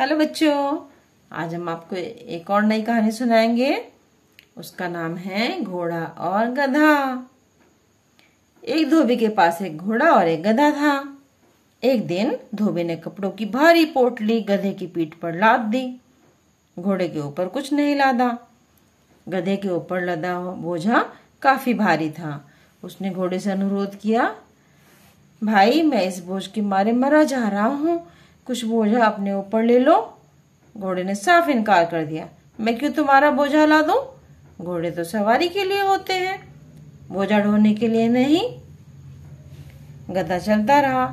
hello बच्चों आज हम आपको एक और नई कहानी सुनाएंगे उसका नाम है घोड़ा और गधा एक धोबी के पास एक घोड़ा और एक गधा था एक दिन धोबी ने कपड़ों की भारी पोटली गधे की पीठ पर लाद दी घोड़े के ऊपर कुछ नहीं लादा गधे के ऊपर लदा बोझा काफी भारी था उसने घोड़े से अनुरोध किया भाई मैं इस बोझ के मारे मरा जा रहा हूँ कुछ बोझा अपने ऊपर ले लो घोड़े ने साफ इनकार कर दिया मैं क्यों तुम्हारा बोझा ला दू घोड़े तो सवारी के लिए होते हैं बोझा ढोने के लिए नहीं गधा चलता रहा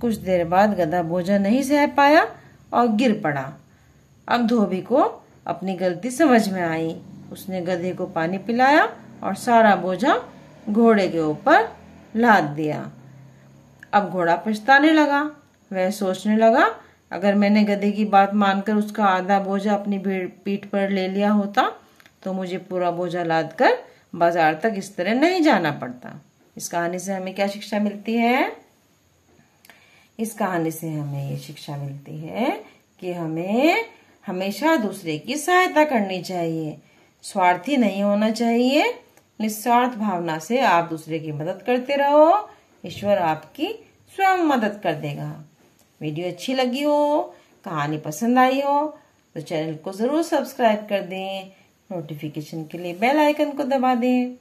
कुछ देर बाद गधा बोझा नहीं सह पाया और गिर पड़ा अब धोबी को अपनी गलती समझ में आई उसने गधे को पानी पिलाया और सारा बोझा घोड़े के ऊपर लाद दिया अब घोड़ा पछताने लगा वह सोचने लगा अगर मैंने गधे की बात मानकर उसका आधा बोझा अपनी पीठ पर ले लिया होता तो मुझे पूरा बोझा लाद कर बाजार तक इस तरह नहीं जाना पड़ता इस कहानी से हमें क्या शिक्षा मिलती है इस कहानी से हमें ये शिक्षा मिलती है कि हमें हमेशा दूसरे की सहायता करनी चाहिए स्वार्थी नहीं होना चाहिए निस्वार्थ भावना से आप दूसरे की मदद करते रहो ईश्वर आपकी स्वयं मदद कर देगा वीडियो अच्छी लगी हो कहानी पसंद आई हो तो चैनल को ज़रूर सब्सक्राइब कर दें नोटिफिकेशन के लिए बेल आइकन को दबा दें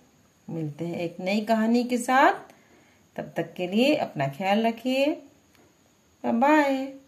मिलते हैं एक नई कहानी के साथ तब तक के लिए अपना ख्याल रखिए बाय